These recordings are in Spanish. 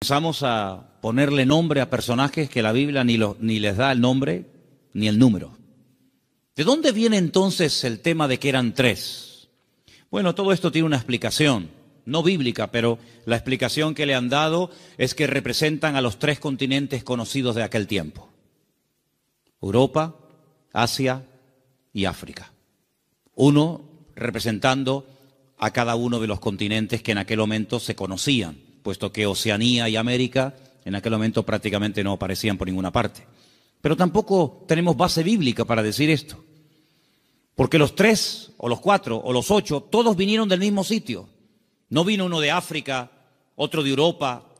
Empezamos a ponerle nombre a personajes que la Biblia ni, ni, les da el nombre ni el número. ¿De dónde viene entonces el tema de que eran tres? Bueno, todo esto tiene una explicación, no bíblica, pero la explicación que le han dado es que representan a los tres continentes conocidos de aquel tiempo. Europa, Asia y África. Uno representando a cada uno de los continentes que en aquel momento se conocían puesto que Oceanía y América en aquel momento prácticamente no aparecían por ninguna parte. Pero tampoco tenemos base bíblica para decir esto, porque los tres, o los cuatro, o los ocho, todos vinieron del mismo sitio. No vino uno de África, otro de Europa,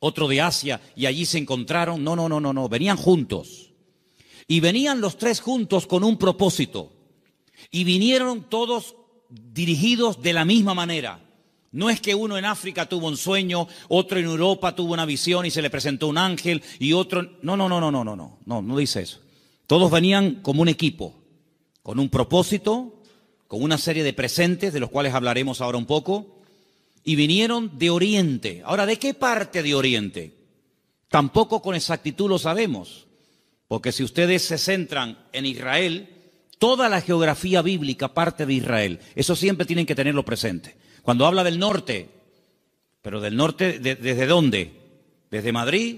otro de Asia, y allí se encontraron. No, no, no, no, no, venían juntos. Y venían los tres juntos con un propósito. Y vinieron todos dirigidos de la misma manera. No es que uno en África tuvo un sueño, otro en Europa tuvo una visión y se le presentó un ángel y otro... No, no, no, no, no, no, no, no, no dice eso. Todos venían como un equipo, con un propósito, con una serie de presentes, de los cuales hablaremos ahora un poco, y vinieron de Oriente. Ahora, ¿de qué parte de Oriente? Tampoco con exactitud lo sabemos, porque si ustedes se centran en Israel, toda la geografía bíblica parte de Israel. Eso siempre tienen que tenerlo presente. Cuando habla del norte, pero del norte, ¿desde dónde? ¿Desde Madrid?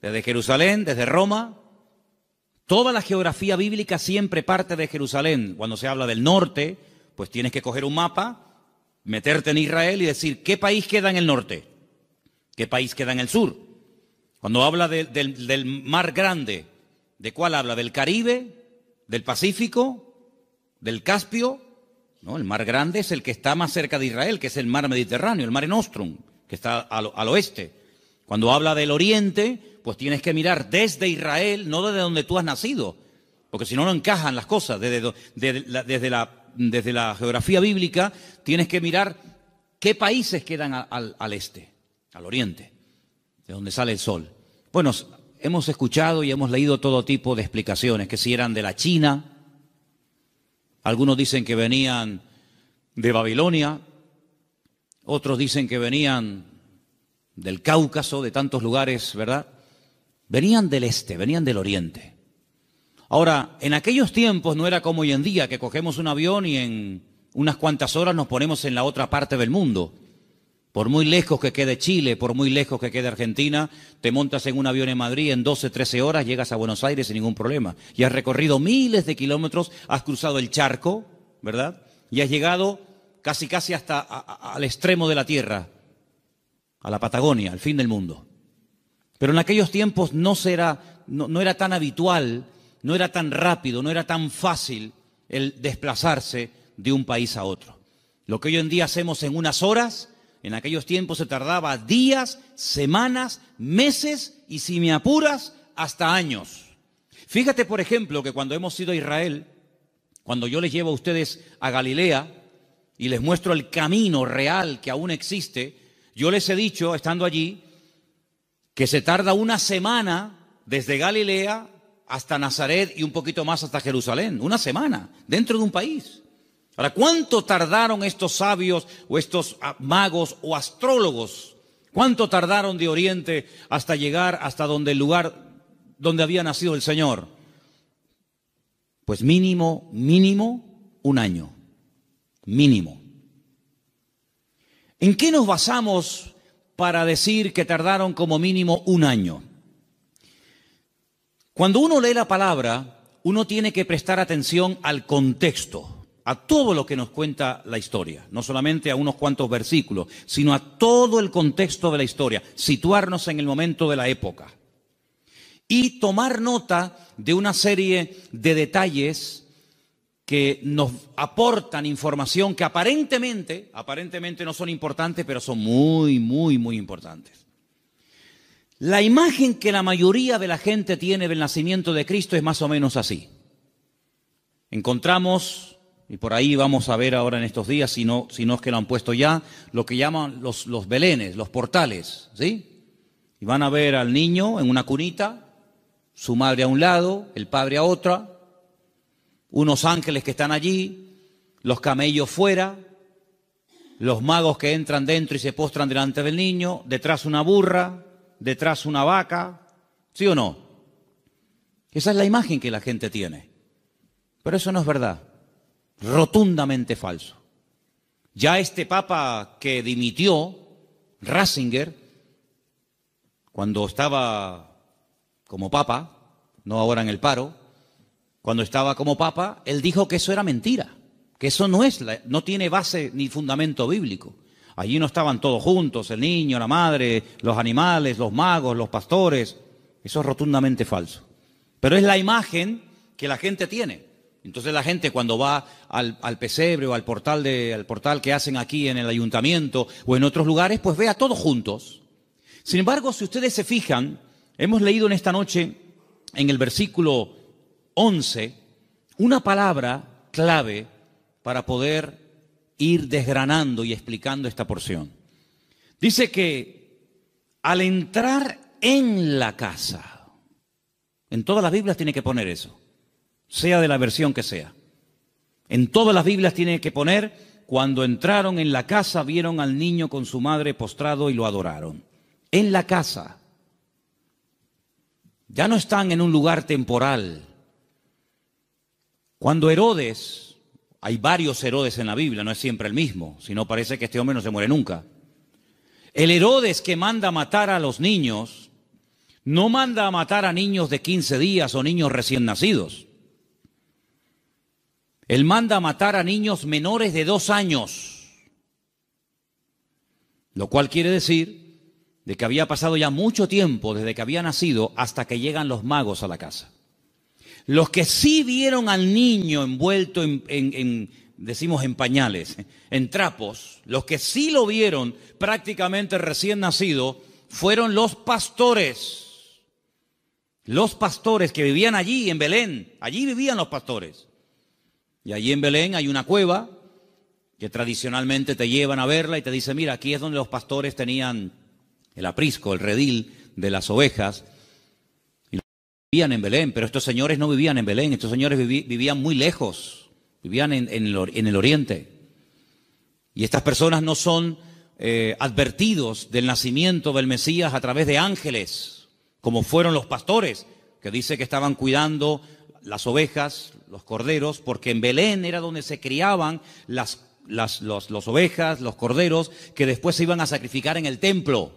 ¿Desde Jerusalén? ¿Desde Roma? Toda la geografía bíblica siempre parte de Jerusalén. Cuando se habla del norte, pues tienes que coger un mapa, meterte en Israel y decir, ¿qué país queda en el norte? ¿Qué país queda en el sur? Cuando habla del mar grande, ¿de cuál habla? ¿Del Caribe? ¿Del Pacífico? ¿Del Caspio? El mar grande es el que está más cerca de Israel, que es el mar Mediterráneo, el mar Nostrum, que está al, oeste. Cuando habla del oriente, pues tienes que mirar desde Israel, no desde donde tú has nacido, porque si no, no encajan las cosas. Desde, la, desde, la, geografía bíblica, tienes que mirar qué países quedan al este, al oriente, de donde sale el sol. Bueno, hemos escuchado y hemos leído todo tipo de explicaciones, que si eran de la China, algunos dicen que venían de Babilonia, otros dicen que venían del Cáucaso, de tantos lugares, ¿verdad? Venían del este, venían del oriente. Ahora, en aquellos tiempos no era como hoy en día, que cogemos un avión y en unas cuantas horas nos ponemos en la otra parte del mundo. Por muy lejos que quede Chile, por muy lejos que quede Argentina, te montas en un avión en Madrid en 12, 13 horas, llegas a Buenos Aires sin ningún problema. Y has recorrido miles de kilómetros, has cruzado el charco, ¿verdad? Y has llegado casi casi hasta al extremo de la Tierra, a la Patagonia, al fin del mundo. Pero en aquellos tiempos no, será, no era tan habitual, no era tan rápido, no era tan fácil el desplazarse de un país a otro. Lo que hoy en día hacemos en unas horas, en aquellos tiempos se tardaba días, semanas, meses y si me apuras, hasta años. Fíjate, por ejemplo, que cuando hemos sido a Israel, cuando yo les llevo a ustedes a Galilea y les muestro el camino real que aún existe, yo les he dicho, estando allí, que se tarda una semana desde Galilea hasta Nazaret y un poquito más hasta Jerusalén. Una semana, dentro de un país. ¿Para cuánto tardaron estos sabios o estos ah, magos o astrólogos? ¿Cuánto tardaron de Oriente hasta llegar hasta donde el lugar donde había nacido el Señor? Pues mínimo, mínimo, un año. Mínimo. ¿En qué nos basamos para decir que tardaron como mínimo un año? Cuando uno lee la palabra, uno tiene que prestar atención al contexto a todo lo que nos cuenta la historia, no solamente a unos cuantos versículos, sino a todo el contexto de la historia, situarnos en el momento de la época y tomar nota de una serie de detalles que nos aportan información que aparentemente, aparentemente no son importantes, pero son muy, muy, muy importantes. La imagen que la mayoría de la gente tiene del nacimiento de Cristo es más o menos así. Encontramos y por ahí vamos a ver ahora en estos días, si no, si no es que lo han puesto ya, lo que llaman los, los belenes, los portales, ¿sí? Y van a ver al niño en una cunita, su madre a un lado, el padre a otra, unos ángeles que están allí, los camellos fuera, los magos que entran dentro y se postran delante del niño, detrás una burra, detrás una vaca, ¿sí o no? Esa es la imagen que la gente tiene. Pero eso no es verdad rotundamente falso. Ya este papa que dimitió, Ratzinger, cuando estaba como papa, no ahora en el paro, cuando estaba como papa, él dijo que eso era mentira, que eso no es, la, no tiene base ni fundamento bíblico. Allí no estaban todos juntos, el niño, la madre, los animales, los magos, los pastores. Eso es rotundamente falso. Pero es la imagen que la gente tiene. Entonces la gente cuando va al, pesebre o al portal, de, al portal que hacen aquí en el ayuntamiento o en otros lugares, pues ve a todos juntos. Sin embargo, si ustedes se fijan, hemos leído en esta noche, en el versículo 11, una palabra clave para poder ir desgranando y explicando esta porción. Dice que al entrar en la casa, en todas las Biblias tiene que poner eso, sea de la versión que sea. En todas las Biblias tiene que poner, cuando entraron en la casa vieron al niño con su madre postrado y lo adoraron. En la casa. Ya no están en un lugar temporal. Cuando Herodes, hay varios Herodes en la Biblia, no es siempre el mismo, sino parece que este hombre no se muere nunca. El Herodes que manda a matar a los niños, no manda a matar a niños de 15 días o niños recién nacidos. Él manda a matar a niños menores de dos años, lo cual quiere decir de que había pasado ya mucho tiempo desde que había nacido hasta que llegan los magos a la casa. Los que sí vieron al niño envuelto en, en decimos en pañales, en trapos, los que sí lo vieron prácticamente recién nacido, fueron los pastores. Los pastores que vivían allí en Belén, allí vivían los pastores. Y allí en Belén hay una cueva que tradicionalmente te llevan a verla y te dicen, mira, aquí es donde los pastores tenían el aprisco, el redil de las ovejas. Y vivían en Belén, pero estos señores no vivían en Belén, estos señores vivían muy lejos, vivían en, el, oriente. Y estas personas no son eh, advertidos del nacimiento del Mesías a través de ángeles, como fueron los pastores, que dice que estaban cuidando las ovejas, los corderos, porque en Belén era donde se criaban las, las ovejas, los corderos, que después se iban a sacrificar en el templo,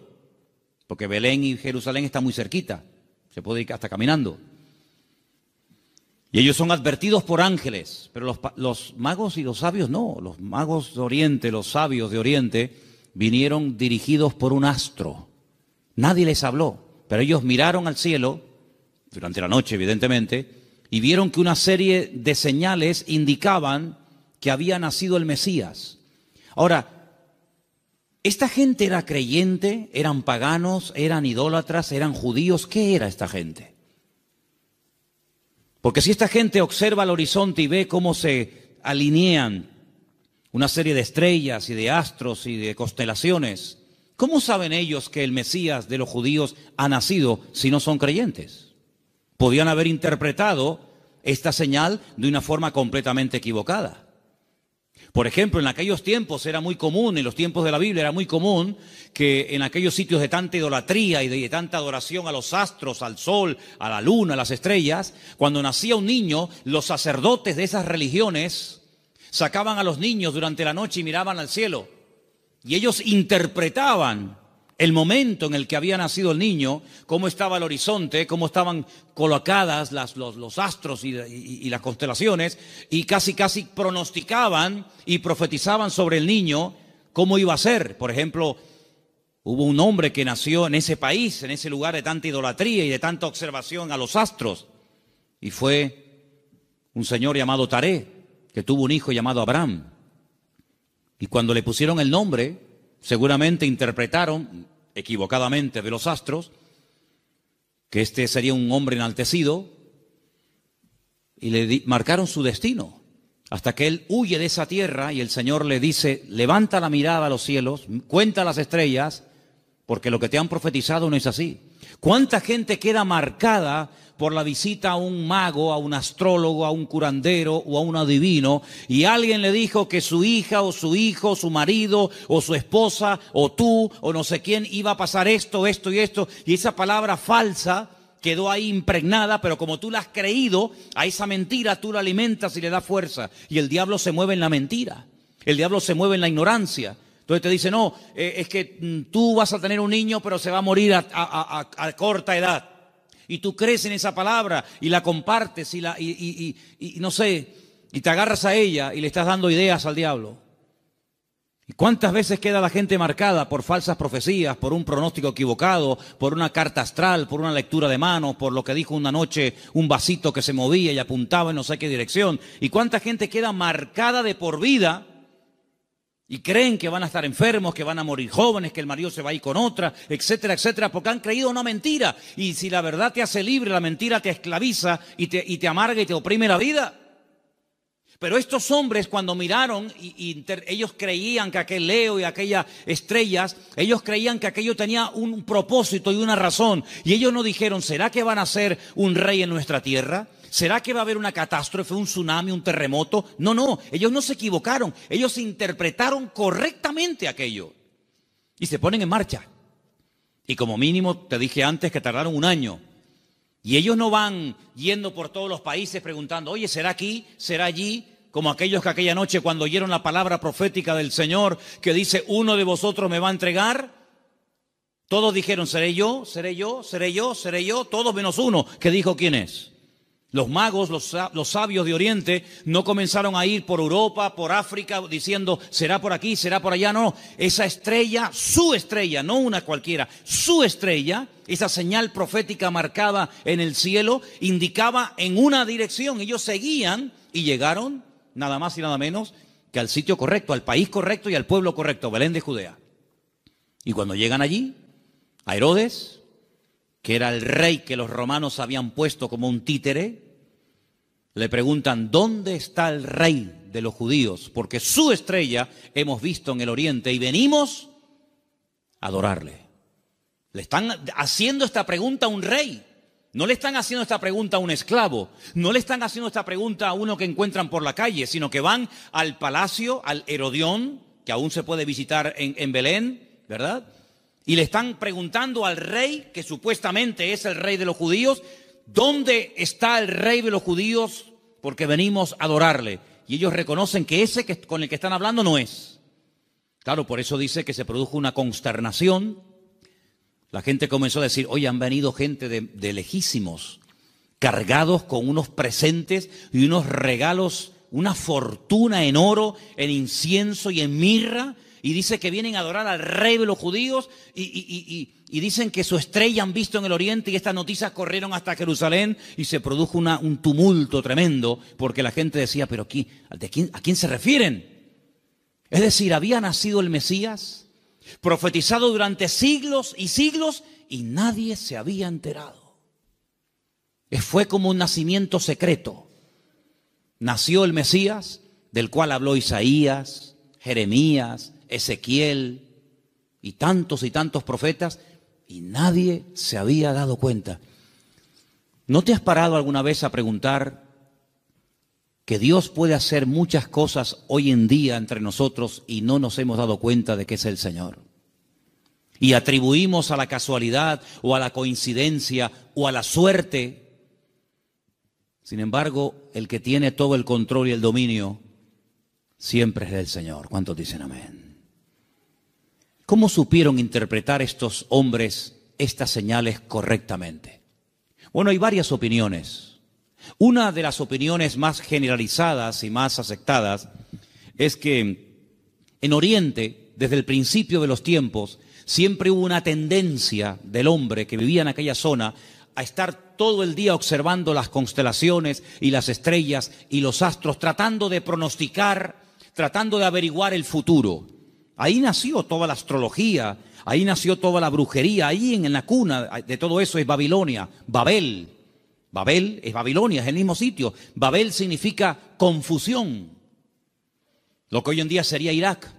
porque Belén y Jerusalén está muy cerquita, se puede ir hasta caminando. Y ellos son advertidos por ángeles, pero los, los, magos y los sabios no, los magos de Oriente, los sabios de Oriente, vinieron dirigidos por un astro. Nadie les habló, pero ellos miraron al cielo, durante la noche evidentemente, y vieron que una serie de señales indicaban que había nacido el Mesías. Ahora, ¿esta gente era creyente? ¿Eran paganos? ¿Eran idólatras? ¿Eran judíos? ¿Qué era esta gente? Porque si esta gente observa el horizonte y ve cómo se alinean una serie de estrellas y de astros y de constelaciones, ¿cómo saben ellos que el Mesías de los judíos ha nacido si no son creyentes? podían haber interpretado esta señal de una forma completamente equivocada. Por ejemplo, en aquellos tiempos era muy común, en los tiempos de la Biblia era muy común que en aquellos sitios de tanta idolatría y de tanta adoración a los astros, al sol, a la luna, a las estrellas, cuando nacía un niño, los sacerdotes de esas religiones sacaban a los niños durante la noche y miraban al cielo. Y ellos interpretaban el momento en el que había nacido el niño, cómo estaba el horizonte, cómo estaban colocadas los, astros y, las constelaciones, y casi, casi pronosticaban y profetizaban sobre el niño cómo iba a ser. Por ejemplo, hubo un hombre que nació en ese país, en ese lugar de tanta idolatría y de tanta observación a los astros, y fue un señor llamado Taré, que tuvo un hijo llamado Abraham. Y cuando le pusieron el nombre, seguramente interpretaron equivocadamente de los astros que este sería un hombre enaltecido y le marcaron su destino hasta que él huye de esa tierra y el Señor le dice, levanta la mirada a los cielos, cuenta las estrellas, porque lo que te han profetizado no es así. ¿Cuánta gente queda marcada por la visita a un mago, a un astrólogo, a un curandero o a un adivino, y alguien le dijo que su hija o su hijo, su marido o su esposa o tú o no sé quién iba a pasar esto, esto y esto, y esa palabra falsa quedó ahí impregnada, pero como tú la has creído, a esa mentira tú la alimentas y le das fuerza, y el diablo se mueve en la mentira, el diablo se mueve en la ignorancia. Entonces te dice, no, eh, es que mm, tú vas a tener un niño, pero se va a morir a corta edad y tú crees en esa palabra y la compartes y, la, y, y, y, no sé, y te agarras a ella y le estás dando ideas al diablo. ¿Y cuántas veces queda la gente marcada por falsas profecías, por un pronóstico equivocado, por una carta astral, por una lectura de manos, por lo que dijo una noche un vasito que se movía y apuntaba en no sé qué dirección? ¿Y cuánta gente queda marcada de por vida y creen que van a estar enfermos, que van a morir jóvenes, que el marido se va a ir con otra, etcétera, etcétera, porque han creído una mentira. Y si la verdad te hace libre, la mentira te esclaviza y te, y te amarga y te oprime la vida. Pero estos hombres cuando miraron, y, ellos creían que aquel Leo y aquellas estrellas, ellos creían que aquello tenía un propósito y una razón. Y ellos no dijeron, ¿será que van a ser un rey en nuestra tierra? ¿Será que va a haber una catástrofe, un tsunami, un terremoto? No, no, ellos no se equivocaron, ellos interpretaron correctamente aquello y se ponen en marcha. Y como mínimo, te dije antes que tardaron un año. Y ellos no van yendo por todos los países preguntando, oye, ¿será aquí? ¿Será allí? como aquellos que aquella noche cuando oyeron la palabra profética del Señor que dice, uno de vosotros me va a entregar, todos dijeron, seré yo, seré yo, seré yo, seré yo, todos menos uno, que dijo quién es. Los magos, los, sabios de Oriente, no comenzaron a ir por Europa, por África, diciendo, será por aquí, será por allá. No, esa estrella, su estrella, no una cualquiera, su estrella, esa señal profética marcada en el cielo, indicaba en una dirección. Ellos seguían y llegaron, nada más y nada menos, que al sitio correcto, al país correcto y al pueblo correcto, Belén de Judea. Y cuando llegan allí, a Herodes, que era el rey que los romanos habían puesto como un títere, le preguntan, ¿dónde está el rey de los judíos? Porque su estrella hemos visto en el oriente y venimos a adorarle. Le están haciendo esta pregunta a un rey. No le están haciendo esta pregunta a un esclavo, no le están haciendo esta pregunta a uno que encuentran por la calle, sino que van al palacio, al Herodión, que aún se puede visitar en, Belén, ¿verdad? Y le están preguntando al rey, que supuestamente es el rey de los judíos, ¿Dónde está el rey de los judíos? Porque venimos a adorarle. Y ellos reconocen que ese con el que están hablando no es. Claro, por eso dice que se produjo una consternación. La gente comenzó a decir, oye, han venido gente de, lejísimos, cargados con unos presentes y unos regalos, una fortuna en oro, en incienso y en mirra. Y dice que vienen a adorar al rey de los judíos y, y, y y dicen que su estrella han visto en el oriente y estas noticias corrieron hasta Jerusalén y se produjo un tumulto tremendo porque la gente decía, pero quién, ¿a quién se refieren? Es decir, había nacido el Mesías, profetizado durante siglos y siglos y nadie se había enterado. Eh, fue como un nacimiento secreto. Nació el Mesías, del cual habló Isaías, Jeremías, Ezequiel y tantos y tantos profetas, y nadie se había dado cuenta. ¿No te has parado alguna vez a preguntar que Dios puede hacer muchas cosas hoy en día entre nosotros y no nos hemos dado cuenta de que es el Señor? Y atribuimos a la casualidad o a la coincidencia o a la suerte. Sin embargo, el que tiene todo el control y el dominio siempre es el Señor. ¿Cuántos dicen amén? ¿Cómo supieron interpretar estos hombres estas señales correctamente? Bueno, hay varias opiniones. Una de las opiniones más generalizadas y más aceptadas es que en Oriente, desde el principio de los tiempos, siempre hubo una tendencia del hombre que vivía en aquella zona a estar todo el día observando las constelaciones y las estrellas y los astros, tratando de pronosticar, tratando de averiguar el futuro. Ahí nació toda la astrología, ahí nació toda la brujería, ahí en, la cuna de todo eso es Babilonia, Babel. Babel es Babilonia, es el mismo sitio. Babel significa confusión, lo que hoy en día sería Irak.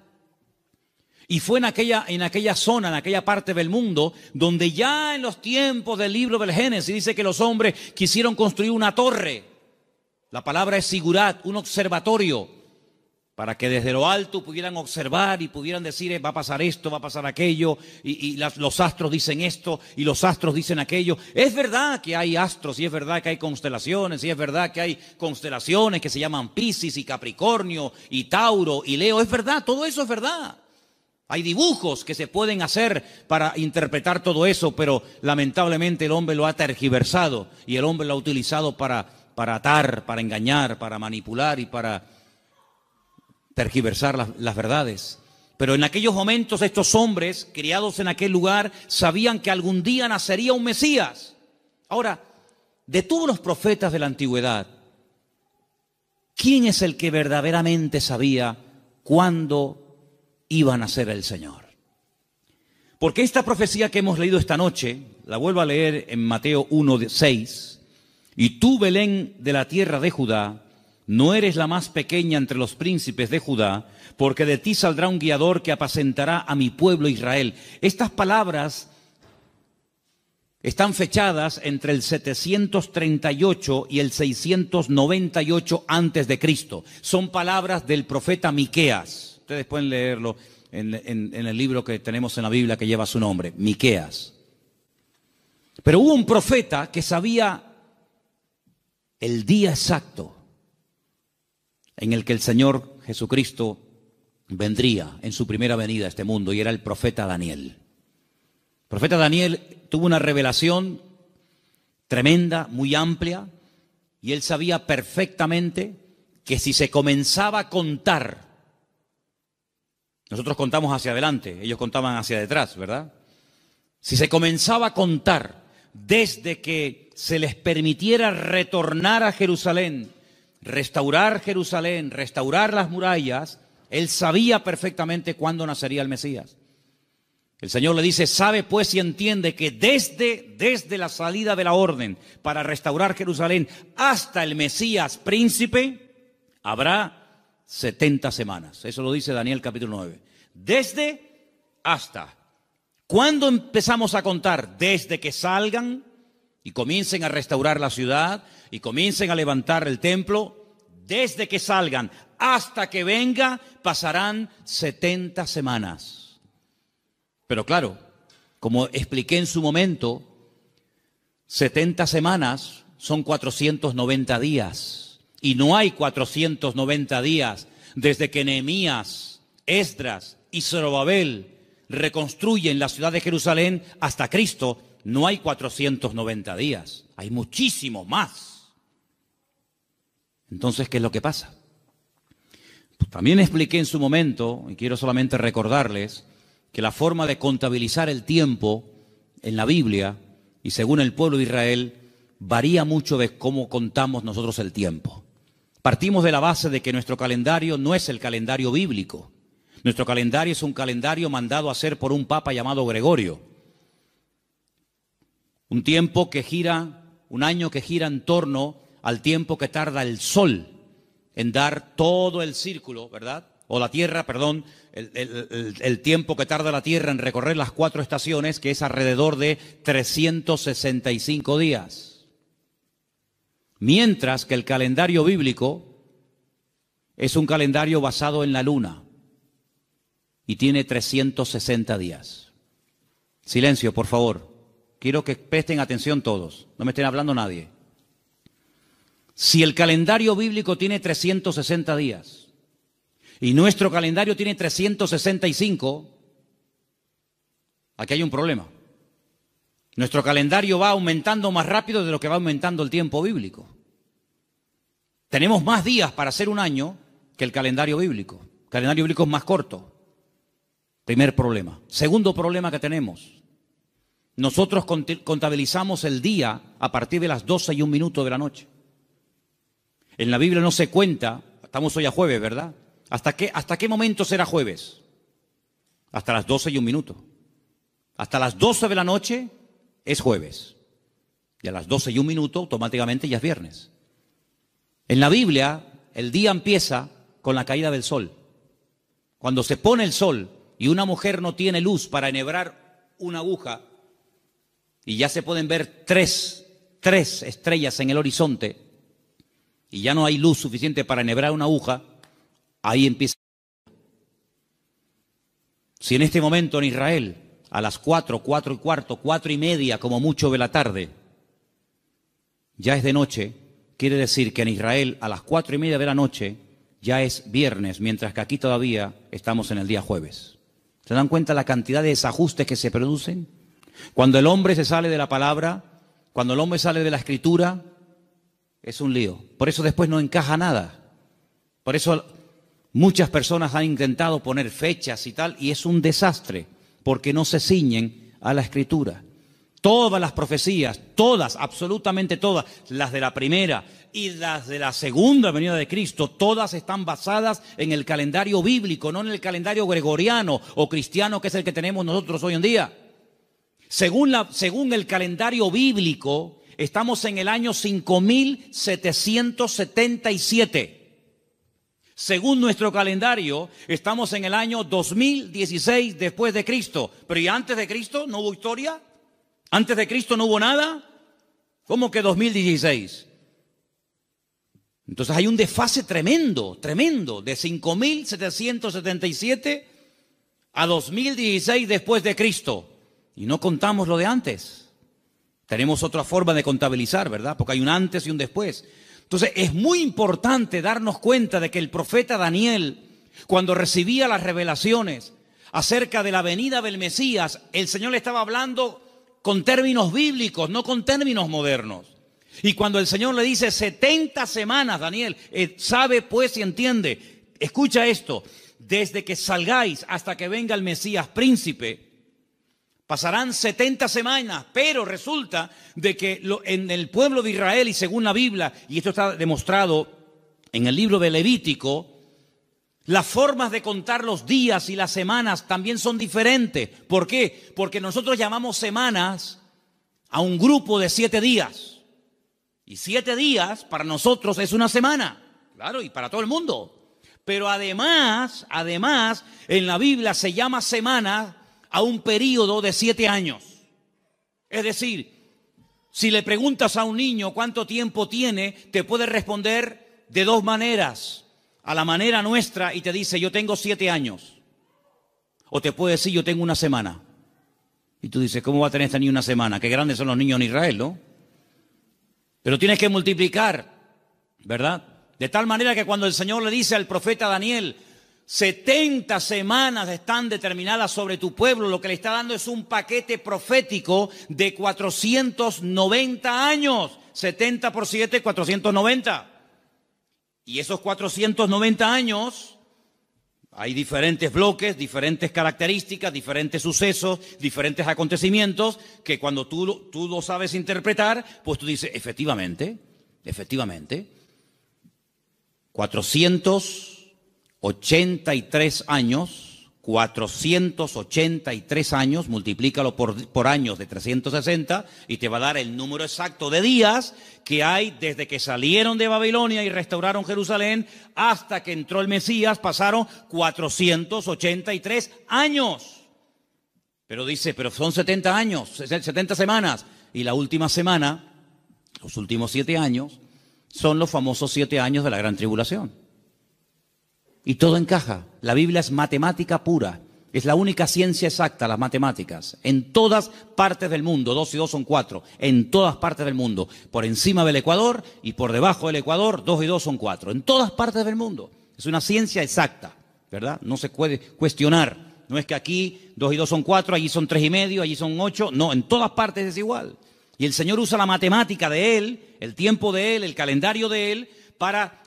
Y fue en aquella, en aquella zona, en aquella parte del mundo, donde ya en los tiempos del libro del Génesis dice que los hombres quisieron construir una torre. La palabra es sigurat, un observatorio para que desde lo alto pudieran observar y pudieran decir, eh, va a pasar esto, va a pasar aquello, y, los astros dicen esto, y los astros dicen aquello. Es verdad que hay astros, y es verdad que hay constelaciones, y es verdad que hay constelaciones que se llaman Pisces y Capricornio y Tauro y Leo. Es verdad, todo eso es verdad. Hay dibujos que se pueden hacer para interpretar todo eso, pero lamentablemente el hombre lo ha tergiversado y el hombre lo ha utilizado para, para atar, para engañar, para manipular y para tergiversar las, verdades. Pero en aquellos momentos estos hombres, criados en aquel lugar, sabían que algún día nacería un Mesías. Ahora, de todos los profetas de la antigüedad, ¿quién es el que verdaderamente sabía cuándo iba a nacer el Señor? Porque esta profecía que hemos leído esta noche, la vuelvo a leer en Mateo 1, 6, y tú, Belén, de la tierra de Judá, no eres la más pequeña entre los príncipes de Judá, porque de ti saldrá un guiador que apacentará a mi pueblo Israel. Estas palabras están fechadas entre el 738 y el 698 antes de Cristo. Son palabras del profeta Miqueas. Ustedes pueden leerlo en, en, el libro que tenemos en la Biblia que lleva su nombre, Miqueas. Pero hubo un profeta que sabía el día exacto en el que el Señor Jesucristo vendría en su primera venida a este mundo y era el profeta Daniel. El profeta Daniel tuvo una revelación tremenda, muy amplia, y él sabía perfectamente que si se comenzaba a contar, nosotros contamos hacia adelante, ellos contaban hacia detrás, ¿verdad? Si se comenzaba a contar desde que se les permitiera retornar a Jerusalén restaurar Jerusalén, restaurar las murallas, él sabía perfectamente cuándo nacería el Mesías. El Señor le dice, sabe pues y entiende que desde, desde la salida de la orden para restaurar Jerusalén hasta el Mesías príncipe, habrá 70 semanas. Eso lo dice Daniel capítulo 9. Desde hasta. ¿Cuándo empezamos a contar? Desde que salgan y comiencen a restaurar la ciudad y comiencen a levantar el templo desde que salgan hasta que venga pasarán 70 semanas. Pero claro, como expliqué en su momento, 70 semanas son 490 días. Y no hay 490 días desde que Nehemías, Esdras y Zerobabel reconstruyen la ciudad de Jerusalén hasta Cristo. No hay 490 días. Hay muchísimo más. Entonces, ¿qué es lo que pasa? también expliqué en su momento, y quiero solamente recordarles, que la forma de contabilizar el tiempo en la Biblia y según el pueblo de Israel varía mucho de cómo contamos nosotros el tiempo. Partimos de la base de que nuestro calendario no es el calendario bíblico. Nuestro calendario es un calendario mandado a hacer por un papa llamado Gregorio. Un tiempo que gira, un año que gira en torno al tiempo que tarda el sol en dar todo el círculo, ¿verdad? O la Tierra, perdón, el, tiempo que tarda la Tierra en recorrer las cuatro estaciones, que es alrededor de 365 días. Mientras que el calendario bíblico es un calendario basado en la luna y tiene 360 días. Silencio, por favor. Quiero que presten atención todos, no me estén hablando nadie. Si el calendario bíblico tiene 360 días y nuestro calendario tiene 365, aquí hay un problema. Nuestro calendario va aumentando más rápido de lo que va aumentando el tiempo bíblico. Tenemos más días para hacer un año que el calendario bíblico. El calendario bíblico es más corto. Primer problema. Segundo problema que tenemos. Nosotros contabilizamos el día a partir de las 12 y un minuto de la noche. En la Biblia no se cuenta, estamos hoy a jueves, ¿verdad? ¿Hasta qué, hasta qué momento será jueves? Hasta las 12 y un minuto. Hasta las 12 de la noche es jueves. Y a las 12 y un minuto automáticamente ya es viernes. En la Biblia el día empieza con la caída del sol. Cuando se pone el sol y una mujer no tiene luz para enhebrar una aguja y ya se pueden ver tres, tres estrellas en el horizonte, y ya no hay luz suficiente para enhebrar una aguja, ahí empieza. Si en este momento en Israel, a las cuatro, cuatro y cuarto, cuatro y media, como mucho de la tarde, ya es de noche, quiere decir que en Israel a las cuatro y media de la noche ya es viernes, mientras que aquí todavía estamos en el día jueves. ¿Se dan cuenta la cantidad de desajustes que se producen? Cuando el hombre se sale de la palabra, cuando el hombre sale de la escritura, es un lío. Por eso después no encaja nada. Por eso muchas personas han intentado poner fechas y tal, y es un desastre, porque no se ciñen a la escritura. Todas las profecías, todas, absolutamente todas, las de la primera y las de la segunda venida de Cristo, todas están basadas en el calendario bíblico, no en el calendario gregoriano o cristiano que es el que tenemos nosotros hoy en día. Según, según el calendario bíblico, Estamos en el año 5777. Según nuestro calendario, estamos en el año 2016 después de Cristo. Pero ¿y antes de Cristo no hubo historia? ¿Antes de Cristo no hubo nada? ¿Cómo que 2016? Entonces hay un desfase tremendo, tremendo, de 5777 a 2016 después de Cristo. Y no contamos lo de antes. Tenemos otra forma de contabilizar, ¿verdad? Porque hay un antes y un después. Entonces es muy importante darnos cuenta de que el profeta Daniel, cuando recibía las revelaciones acerca de la venida del Mesías, el Señor le estaba hablando con términos bíblicos, no con términos modernos. Y cuando el Señor le dice 70 semanas, Daniel, eh, sabe pues y entiende, escucha esto, desde que salgáis hasta que venga el Mesías príncipe, Pasarán 70 semanas, pero resulta de que en el pueblo de Israel y según la Biblia, y esto está demostrado en el libro de Levítico, las formas de contar los días y las semanas también son diferentes. ¿Por qué? Porque nosotros llamamos semanas a un grupo de siete días. Y siete días para nosotros es una semana, claro, y para todo el mundo. Pero además, además, en la Biblia se llama semana a un periodo de siete años. Es decir, si le preguntas a un niño cuánto tiempo tiene, te puede responder de dos maneras. A la manera nuestra y te dice, yo tengo siete años. O te puede decir, yo tengo una semana. Y tú dices, ¿cómo va a tener esta niña una semana? Qué grandes son los niños en Israel, ¿no? Pero tienes que multiplicar, ¿verdad? De tal manera que cuando el Señor le dice al profeta Daniel, 70 semanas están determinadas sobre tu pueblo. Lo que le está dando es un paquete profético de 490 años. 70 por 7, 490. Y esos 490 años, hay diferentes bloques, diferentes características, diferentes sucesos, diferentes acontecimientos, que cuando tú, tú lo sabes interpretar, pues tú dices, efectivamente, efectivamente, 490. 83 años, 483 años, multiplícalo por, años de 360 y te va a dar el número exacto de días que hay desde que salieron de Babilonia y restauraron Jerusalén hasta que entró el Mesías, pasaron 483 años. Pero dice, pero son 70 años, 70 semanas. Y la última semana, los últimos siete años, son los famosos siete años de la gran tribulación. Y todo encaja. La Biblia es matemática pura. Es la única ciencia exacta, las matemáticas. En todas partes del mundo, dos y dos son cuatro. En todas partes del mundo. Por encima del Ecuador y por debajo del Ecuador, dos y dos son cuatro. En todas partes del mundo. Es una ciencia exacta, ¿verdad? No se puede cuestionar. No es que aquí dos y dos son cuatro, allí son tres y medio, allí son ocho. No, en todas partes es igual. Y el Señor usa la matemática de Él, el tiempo de Él, el calendario de Él, para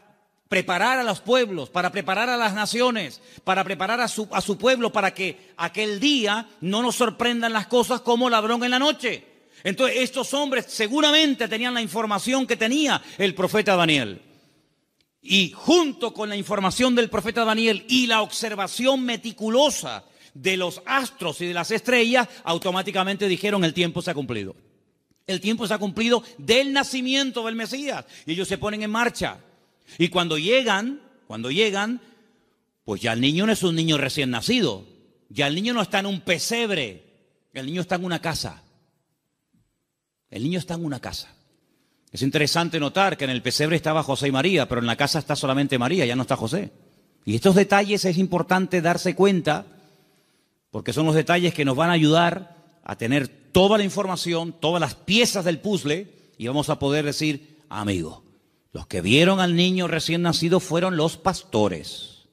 preparar a los pueblos, para preparar a las naciones, para preparar a su, pueblo para que aquel día no nos sorprendan las cosas como ladrón en la noche. Entonces estos hombres seguramente tenían la información que tenía el profeta Daniel. Y junto con la información del profeta Daniel y la observación meticulosa de los astros y de las estrellas, automáticamente dijeron el tiempo se ha cumplido. El tiempo se ha cumplido del nacimiento del Mesías. Y ellos se ponen en marcha. Y cuando llegan, cuando llegan, pues ya el niño no es un niño recién nacido, ya el niño no está en un pesebre, el niño está en una casa. El niño está en una casa. Es interesante notar que en el pesebre estaba José y María, pero en la casa está solamente María, ya no está José. Y estos detalles es importante darse cuenta, porque son los detalles que nos van a ayudar a tener toda la información, todas las piezas del puzzle, y vamos a poder decir, amigo, los que vieron al niño recién nacido fueron los pastores.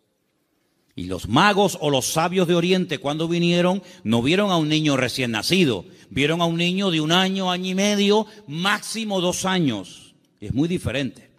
Y los magos o los sabios de Oriente cuando vinieron no vieron a un niño recién nacido, vieron a un niño de un año, año y medio, máximo dos años. Es muy diferente.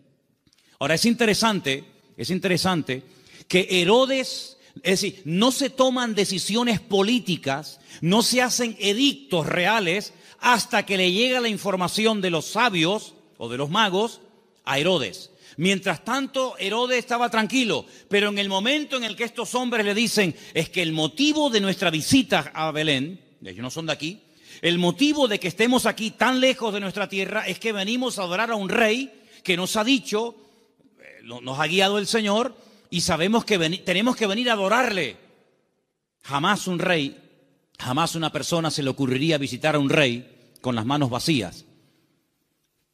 Ahora es interesante, es interesante que Herodes, es decir, no se toman decisiones políticas, no se hacen edictos reales hasta que le llega la información de los sabios o de los magos a Herodes. Mientras tanto, Herodes estaba tranquilo, pero en el momento en el que estos hombres le dicen, es que el motivo de nuestra visita a Belén, ellos no son de aquí, el motivo de que estemos aquí tan lejos de nuestra tierra es que venimos a adorar a un rey que nos ha dicho, eh, nos ha guiado el Señor y sabemos que tenemos que venir a adorarle. Jamás un rey, jamás una persona se le ocurriría visitar a un rey con las manos vacías,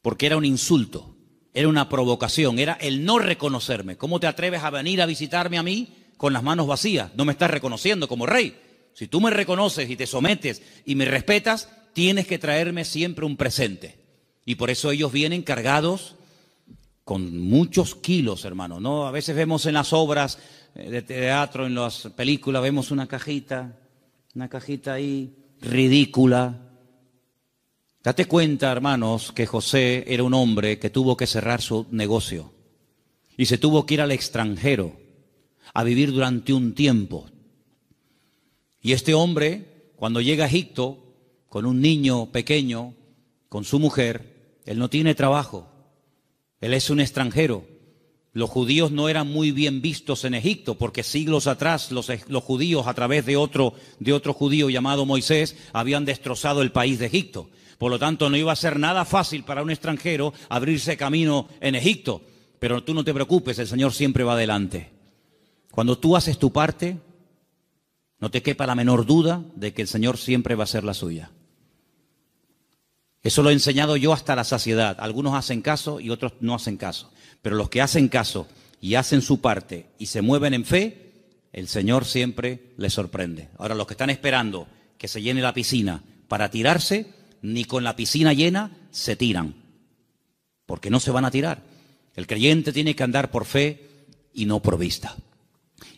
porque era un insulto era una provocación, era el no reconocerme. ¿Cómo te atreves a venir a visitarme a mí con las manos vacías? No me estás reconociendo como rey. Si tú me reconoces y te sometes y me respetas, tienes que traerme siempre un presente. Y por eso ellos vienen cargados con muchos kilos, hermano. No, a veces vemos en las obras eh, de teatro, en las películas, vemos una cajita, una cajita ahí ridícula, Date cuenta, hermanos, que José era un hombre que tuvo que cerrar su negocio y se tuvo que ir al extranjero a vivir durante un tiempo. Y este hombre, cuando llega a Egipto, con un niño pequeño, con su mujer, él no tiene trabajo, él es un extranjero los judíos no eran muy bien vistos en Egipto porque siglos atrás e, los, judíos a través de otro, de otro judío llamado Moisés habían destrozado el país de Egipto. Por lo tanto, no iba a ser nada fácil para un extranjero abrirse camino en Egipto. Pero tú no te preocupes, el Señor siempre va adelante. Cuando tú haces tu parte, no te quepa la menor duda de que el Señor siempre va a ser la suya. Eso lo he enseñado yo hasta la saciedad. Algunos hacen caso y otros no hacen caso. Pero los que hacen caso y hacen su parte y se mueven en fe, el Señor siempre les sorprende. Ahora, los que están esperando que se llene la piscina para tirarse, ni con la piscina llena se tiran, porque no se van a tirar. El creyente tiene que andar por fe y no por vista.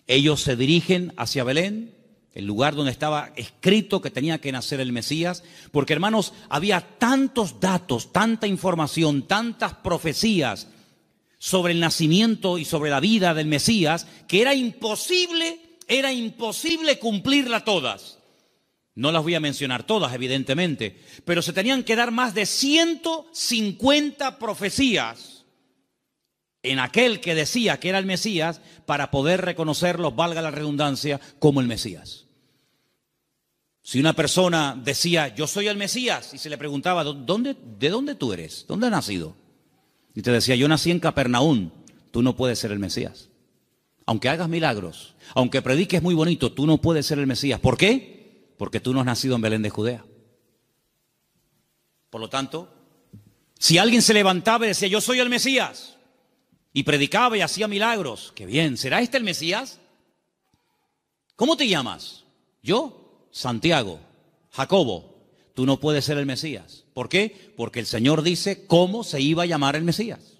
Ellos se dirigen hacia Belén, el lugar donde estaba escrito que tenía que nacer el Mesías, porque hermanos, había tantos datos, tanta información, tantas profecías sobre el nacimiento y sobre la vida del Mesías que era imposible, era imposible cumplirla todas. No las voy a mencionar todas, evidentemente, pero se tenían que dar más de 150 profecías en aquel que decía que era el Mesías para poder reconocerlos, valga la redundancia, como el Mesías. Si una persona decía, yo soy el Mesías, y se le preguntaba, ¿Dónde, ¿de dónde tú eres? ¿Dónde has nacido? Y te decía, yo nací en Capernaum, tú no puedes ser el Mesías. Aunque hagas milagros, aunque prediques muy bonito, tú no puedes ser el Mesías. ¿Por qué? Porque tú no has nacido en Belén de Judea. Por lo tanto, si alguien se levantaba y decía, yo soy el Mesías, y predicaba y hacía milagros, que bien, ¿será este el Mesías? ¿Cómo te llamas? Yo, Santiago, Jacobo, tú no puedes ser el Mesías. ¿Por qué? Porque el Señor dice cómo se iba a llamar el Mesías.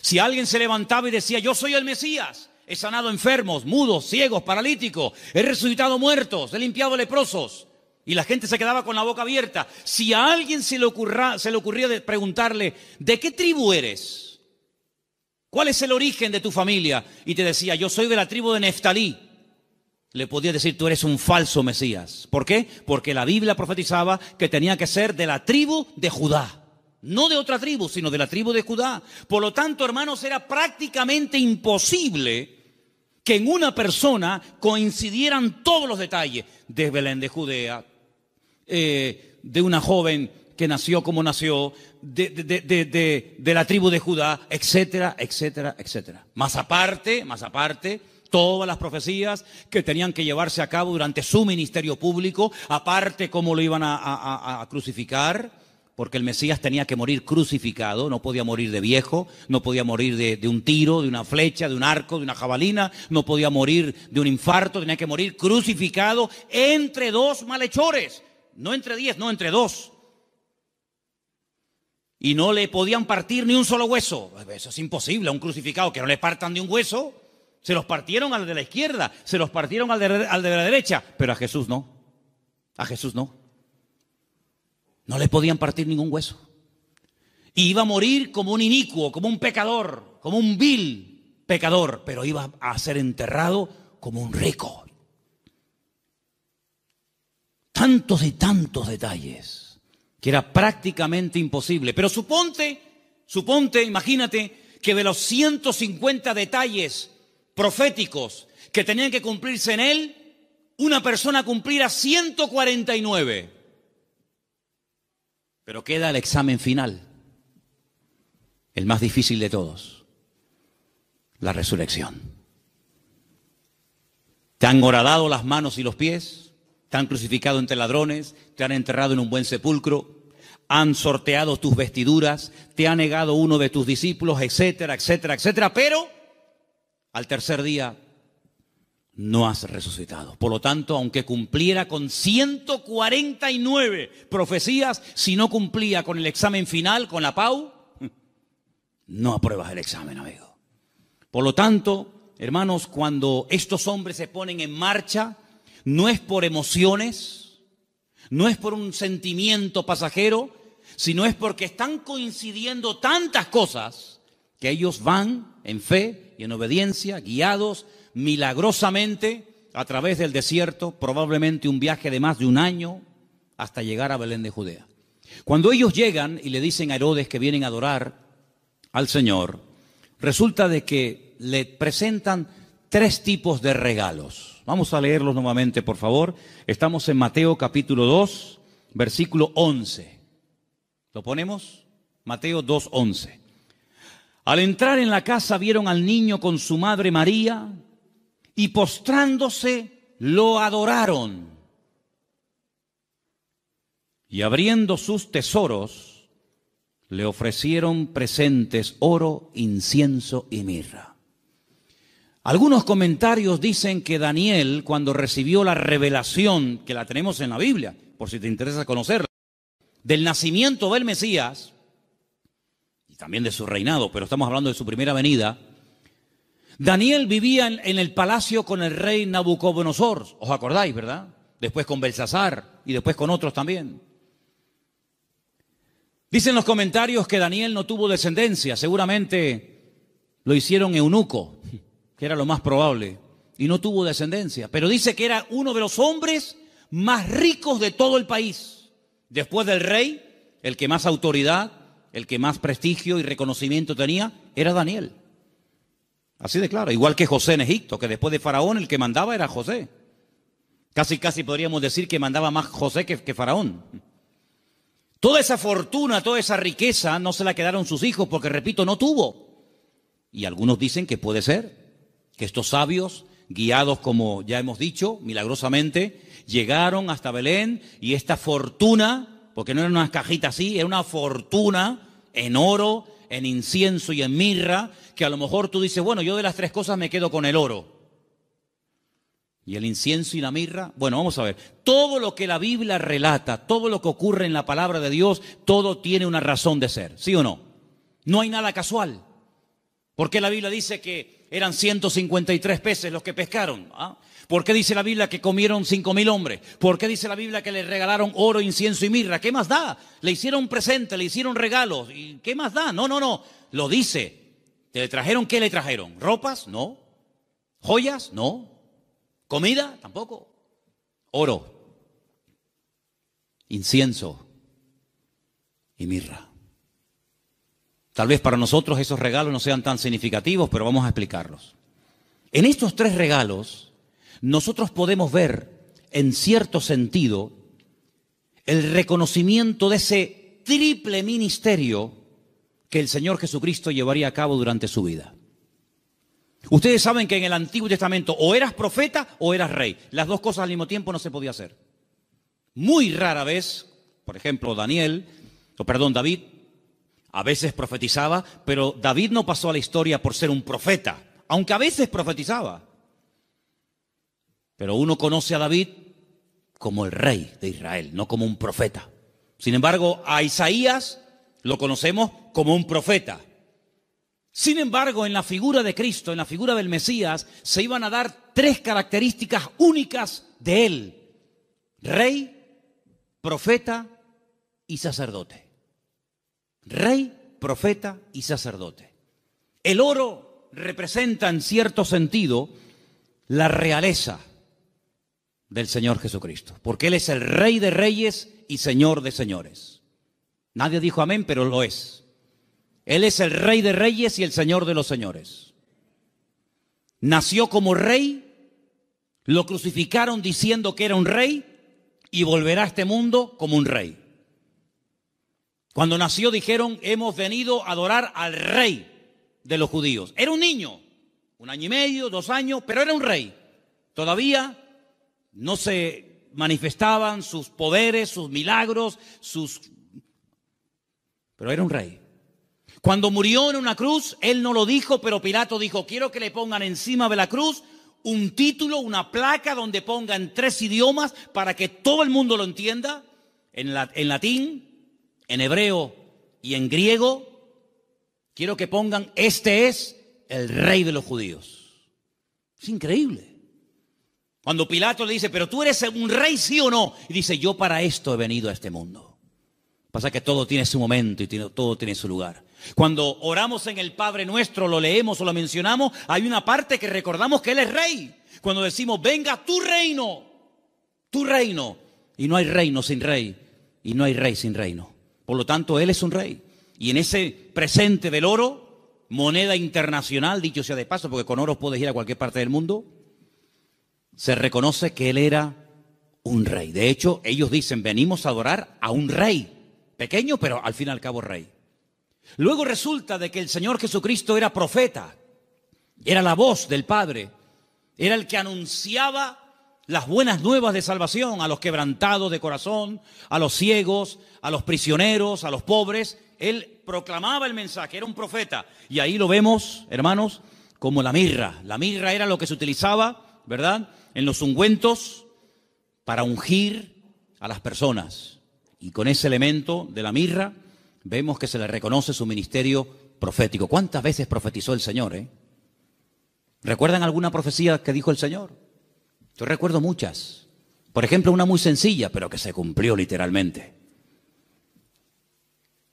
Si alguien se levantaba y decía, yo soy el Mesías, he sanado enfermos, mudos, ciegos, paralíticos, he resucitado muertos, he limpiado leprosos, y la gente se quedaba con la boca abierta, si a alguien se le, ocurra, se le ocurría preguntarle, ¿de qué tribu eres? ¿Cuál es el origen de tu familia? Y te decía, yo soy de la tribu de Neftalí le podía decir, tú eres un falso Mesías. ¿Por qué? Porque la Biblia profetizaba que tenía que ser de la tribu de Judá. No de otra tribu, sino de la tribu de Judá. Por lo tanto, hermanos, era prácticamente imposible que en una persona coincidieran todos los detalles de Belén de Judea, eh, de una joven que nació como nació, de, de, de, de la tribu de Judá, etcétera, etcétera, etcétera. Más aparte, más aparte, todas las profecías que tenían que llevarse a cabo durante su ministerio público, aparte cómo lo iban a, crucificar, porque el Mesías tenía que morir crucificado, no podía morir de viejo, no podía morir de, de, un tiro, de una flecha, de un arco, de una jabalina, no podía morir de un infarto, tenía que morir crucificado entre dos malhechores, no entre diez, no entre dos. Y no le podían partir ni un solo hueso. Eso es imposible a un crucificado que no le partan de un hueso. Se los partieron al de la izquierda, se los partieron al de, la derecha, pero a Jesús no. A Jesús no. No le podían partir ningún hueso. Y iba a morir como un inicuo, como un pecador, como un vil pecador, pero iba a ser enterrado como un rico. Tantos y tantos detalles que era prácticamente imposible. Pero suponte, suponte, imagínate que de los 150 detalles proféticos que tenían que cumplirse en él, una persona cumplirá 149. Pero queda el examen final, el más difícil de todos, la resurrección. Te han horadado las manos y los pies, te han crucificado entre ladrones, te han enterrado en un buen sepulcro, han sorteado tus vestiduras, te ha negado uno de tus discípulos, etcétera, etcétera, etcétera. Pero al tercer día no has resucitado. Por lo tanto, aunque cumpliera con 149 profecías, si no cumplía con el examen final, con la PAU, no apruebas el examen, amigo. Por lo tanto, hermanos, cuando estos hombres se ponen en marcha, no es por emociones, no es por un sentimiento pasajero, sino es porque están coincidiendo tantas cosas que ellos van en fe y en obediencia, guiados milagrosamente a través del desierto, probablemente un viaje de más de un año, hasta llegar a Belén de Judea. Cuando ellos llegan y le dicen a Herodes que vienen a adorar al Señor, resulta de que le presentan tres tipos de regalos. Vamos a leerlos nuevamente, por favor. Estamos en Mateo capítulo 2, versículo 11. ¿Lo ponemos? Mateo 2, 11. Al entrar en la casa vieron al niño con su madre María y postrándose lo adoraron. Y abriendo sus tesoros, le ofrecieron presentes oro, incienso y mirra. Algunos comentarios dicen que Daniel, cuando recibió la revelación, que la tenemos en la Biblia, por si te interesa conocerla, del nacimiento del Mesías, también de su reinado, pero estamos hablando de su primera venida. Daniel vivía en, el palacio con el rey Nabucodonosor, ¿os acordáis, verdad? Después con Belsasar y después con otros también. Dicen los comentarios que Daniel no tuvo descendencia, seguramente lo hicieron eunuco, que era lo más probable, y no tuvo descendencia, pero dice que era uno de los hombres más ricos de todo el país, después del rey, el que más autoridad, el que más prestigio y reconocimiento tenía era Daniel. Así de claro, igual que José en Egipto, que después de Faraón el que mandaba era José. Casi, casi podríamos decir que mandaba más José que, Faraón. Toda esa fortuna, toda esa riqueza no se la quedaron sus hijos porque, repito, no tuvo. Y algunos dicen que puede ser, que estos sabios, guiados como ya hemos dicho, milagrosamente, llegaron hasta Belén y esta fortuna, porque no era una cajita así, era una fortuna, en oro, en incienso y en mirra, que a lo mejor tú dices, bueno, yo de las tres cosas me quedo con el oro. Y el incienso y la mirra, bueno, vamos a ver, todo lo que la Biblia relata, todo lo que ocurre en la palabra de Dios, todo tiene una razón de ser, ¿sí o no? No hay nada casual. Porque la Biblia dice que eran 153 peces los que pescaron? ¿Ah? ¿Por qué dice la Biblia que comieron cinco mil hombres? ¿Por qué dice la Biblia que le regalaron oro, incienso y mirra? ¿Qué más da? Le hicieron presente, le hicieron regalos. ¿Y qué más da? No, no, no. Lo dice. ¿Te le trajeron qué le trajeron? ¿Ropas? No. ¿Joyas? No. ¿Comida? Tampoco. Oro. Incienso. Y mirra. Tal vez para nosotros esos regalos no sean tan significativos, pero vamos a explicarlos. En estos tres regalos nosotros podemos ver, en cierto sentido, el reconocimiento de ese triple ministerio que el Señor Jesucristo llevaría a cabo durante su vida. Ustedes saben que en el Antiguo Testamento o eras profeta o eras rey. Las dos cosas al mismo tiempo no se podía hacer. Muy rara vez, por ejemplo, Daniel, o perdón, David, a veces profetizaba, pero David no pasó a la historia por ser un profeta, aunque a veces profetizaba. Pero uno conoce a David como el rey de Israel, no como un profeta. Sin embargo, a Isaías lo conocemos como un profeta. Sin embargo, en la figura de Cristo, en la figura del Mesías, se iban a dar tres características únicas de él. Rey, profeta y sacerdote. Rey, profeta y sacerdote. El oro representa en cierto sentido la realeza, del Señor Jesucristo, porque Él es el Rey de Reyes y Señor de Señores. Nadie dijo amén, pero lo es. Él es el Rey de Reyes y el Señor de los Señores. Nació como rey, lo crucificaron diciendo que era un rey y volverá a este mundo como un rey. Cuando nació dijeron, hemos venido a adorar al rey de los judíos. Era un niño, un año y medio, dos años, pero era un rey. Todavía no se manifestaban sus poderes, sus milagros, sus... Pero era un rey. Cuando murió en una cruz, él no lo dijo, pero Pilato dijo, quiero que le pongan encima de la cruz un título, una placa donde pongan tres idiomas para que todo el mundo lo entienda, en, en latín, en hebreo y en griego. Quiero que pongan, este es el rey de los judíos. Es increíble. Cuando Pilato le dice, pero tú eres un rey, sí o no, y dice, yo para esto he venido a este mundo. Pasa que todo tiene su momento y todo tiene su lugar. Cuando oramos en el Padre nuestro, lo leemos o lo mencionamos, hay una parte que recordamos que Él es rey. Cuando decimos, venga tu reino, tu reino. Y no hay reino sin rey. Y no hay rey sin reino. Por lo tanto, Él es un rey. Y en ese presente del oro, moneda internacional, dicho sea de paso, porque con oro puedes ir a cualquier parte del mundo, se reconoce que él era un rey. De hecho, ellos dicen, venimos a adorar a un rey, pequeño, pero al fin y al cabo rey. Luego resulta de que el Señor Jesucristo era profeta, era la voz del Padre, era el que anunciaba las buenas nuevas de salvación a los quebrantados de corazón, a los ciegos, a los prisioneros, a los pobres. Él proclamaba el mensaje, era un profeta. Y ahí lo vemos, hermanos, como la mirra. La mirra era lo que se utilizaba, ¿verdad? en los ungüentos para ungir a las personas. Y con ese elemento de la mirra vemos que se le reconoce su ministerio profético. ¿Cuántas veces profetizó el Señor? Eh? ¿Recuerdan alguna profecía que dijo el Señor? Yo recuerdo muchas. Por ejemplo, una muy sencilla, pero que se cumplió literalmente.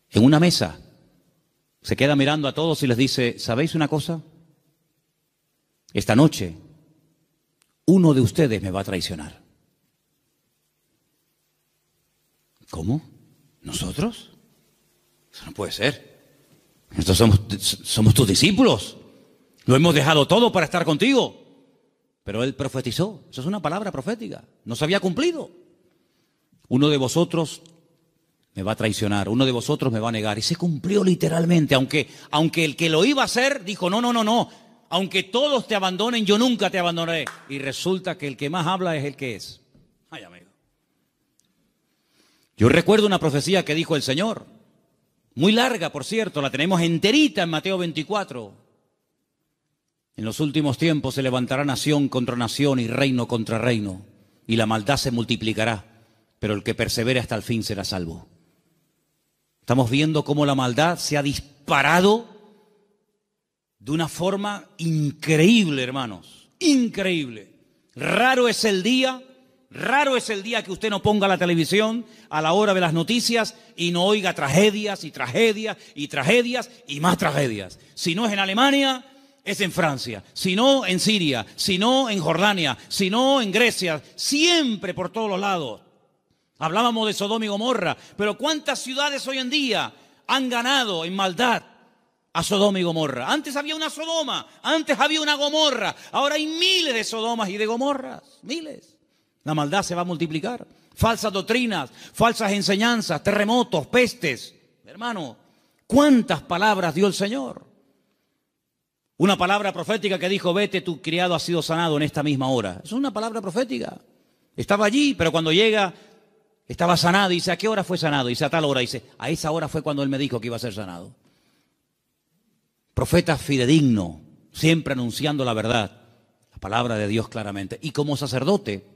En una mesa se queda mirando a todos y les dice, ¿sabéis una cosa? Esta noche uno de ustedes me va a traicionar. ¿Cómo? ¿Nosotros? Eso no puede ser. Nosotros somos, tus discípulos. Lo hemos dejado todo para estar contigo. Pero él profetizó. Eso es una palabra profética. No se había cumplido. Uno de vosotros me va a traicionar, uno de vosotros me va a negar. Y se cumplió literalmente, aunque, aunque el que lo iba a hacer dijo, no, no, no, no, aunque todos te abandonen, yo nunca te abandonaré. Y resulta que el que más habla es el que es. Ay, amigo. Yo recuerdo una profecía que dijo el Señor, muy larga, por cierto, la tenemos enterita en Mateo 24. En los últimos tiempos se levantará nación contra nación y reino contra reino, y la maldad se multiplicará, pero el que persevere hasta el fin será salvo. Estamos viendo cómo la maldad se ha disparado de una forma increíble, hermanos, increíble. Raro es el día, raro es el día que usted no ponga la televisión a la hora de las noticias y no oiga tragedias y tragedias y tragedias y más tragedias. Si no es en Alemania, es en Francia, si no en Siria, si no en Jordania, si no en Grecia, siempre por todos los lados. Hablábamos de Sodoma y Gomorra, pero ¿cuántas ciudades hoy en día han ganado en maldad? a Sodoma y Gomorra. Antes había una Sodoma, antes había una Gomorra, ahora hay miles de Sodomas y de Gomorras, miles. La maldad se va a multiplicar. Falsas doctrinas, falsas enseñanzas, terremotos, pestes. Hermano, ¿cuántas palabras dio el Señor? Una palabra profética que dijo, vete, tu criado ha sido sanado en esta misma hora. Es una palabra profética. Estaba allí, pero cuando llega, estaba sanado. Dice, ¿a qué hora fue sanado? Dice, a tal hora. Dice, a esa hora fue cuando él me dijo que iba a ser sanado profeta fidedigno, siempre anunciando la verdad, la palabra de Dios claramente. Y como sacerdote,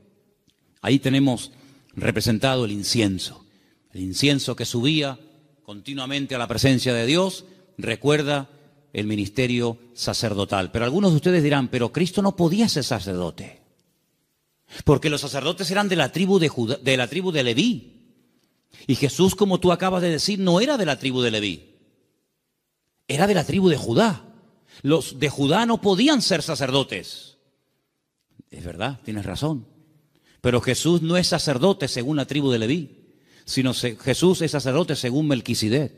ahí tenemos representado el incienso, el incienso que subía continuamente a la presencia de Dios, recuerda el ministerio sacerdotal. Pero algunos de ustedes dirán, pero Cristo no podía ser sacerdote, porque los sacerdotes eran de la tribu de, de la tribu de Leví. Y Jesús, como tú acabas de decir, no era de la tribu de Leví era de la tribu de Judá. Los de Judá no podían ser sacerdotes. Es verdad, tienes razón. Pero Jesús no es sacerdote según la tribu de Leví, sino Jesús es sacerdote según Melquisedec,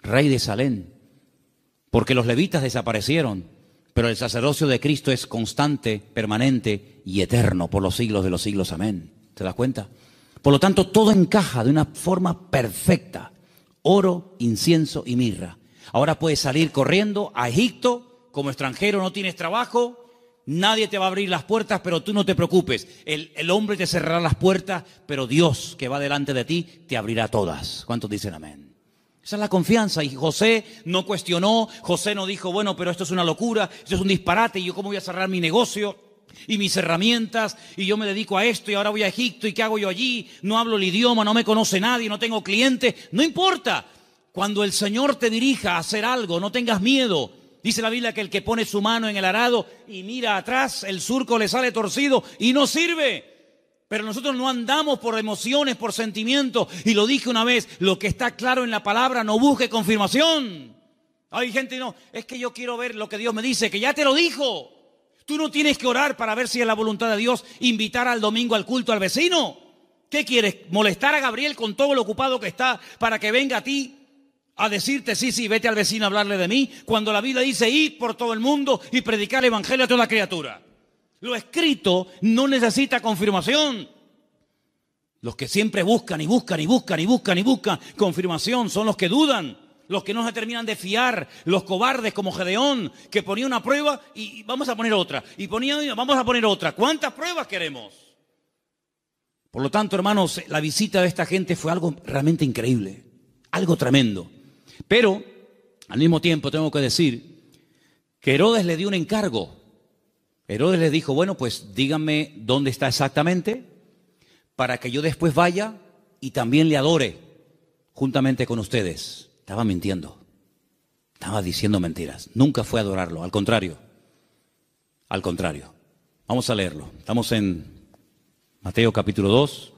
rey de Salén. Porque los levitas desaparecieron, pero el sacerdocio de Cristo es constante, permanente y eterno por los siglos de los siglos. Amén. ¿Te das cuenta? Por lo tanto, todo encaja de una forma perfecta. Oro, incienso y mirra. Ahora puedes salir corriendo a Egipto, como extranjero no tienes trabajo, nadie te va a abrir las puertas, pero tú no te preocupes. El, hombre te cerrará las puertas, pero Dios que va delante de ti te abrirá todas. ¿Cuántos dicen amén? Esa es la confianza. Y José no cuestionó, José no dijo, bueno, pero esto es una locura, esto es un disparate, y yo cómo voy a cerrar mi negocio y mis herramientas, y yo me dedico a esto, y ahora voy a Egipto, y qué hago yo allí, no hablo el idioma, no me conoce nadie, no tengo clientes, no importa. Cuando el Señor te dirija a hacer algo, no tengas miedo. Dice la Biblia que el que pone su mano en el arado y mira atrás, el surco le sale torcido y no sirve. Pero nosotros no andamos por emociones, por sentimientos. Y lo dije una vez, lo que está claro en la palabra no busque confirmación. Hay gente, no, es que yo quiero ver lo que Dios me dice, que ya te lo dijo. Tú no tienes que orar para ver si es la voluntad de Dios invitar al domingo al culto al vecino. ¿Qué quieres? ¿Molestar a Gabriel con todo lo ocupado que está para que venga a ti? a decirte, sí, sí, vete al vecino a hablarle de mí, cuando la Biblia dice, ir por todo el mundo y predicar el Evangelio a toda criatura. Lo escrito no necesita confirmación. Los que siempre buscan y buscan y buscan y buscan y buscan confirmación son los que dudan, los que no se terminan de fiar, los cobardes como Gedeón, que ponía una prueba y vamos a poner otra, y ponía, vamos a poner otra. ¿Cuántas pruebas queremos? Por lo tanto, hermanos, la visita de esta gente fue algo realmente increíble, algo tremendo. Pero al mismo tiempo tengo que decir que Herodes le dio un encargo. Herodes le dijo, bueno, pues díganme dónde está exactamente para que yo después vaya y también le adore juntamente con ustedes. Estaba mintiendo. Estaba diciendo mentiras. Nunca fue a adorarlo. Al contrario. Al contrario. Vamos a leerlo. Estamos en Mateo capítulo 2,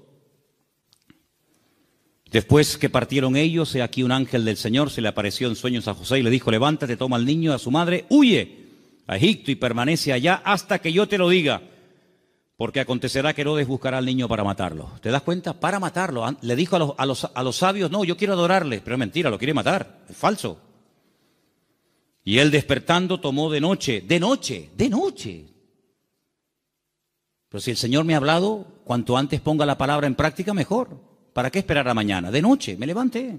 Después que partieron ellos, he aquí un ángel del Señor se le apareció en sueños a José y le dijo, levántate, toma al niño, a su madre, huye a Egipto y permanece allá hasta que yo te lo diga, porque acontecerá que Herodes buscará al niño para matarlo. ¿Te das cuenta? Para matarlo. Le dijo a los, a los, a los sabios, no, yo quiero adorarle, pero es mentira, lo quiere matar, es falso. Y él despertando tomó de noche, de noche, de noche. Pero si el Señor me ha hablado, cuanto antes ponga la palabra en práctica, mejor. ¿Para qué esperar a mañana? De noche, me levanté.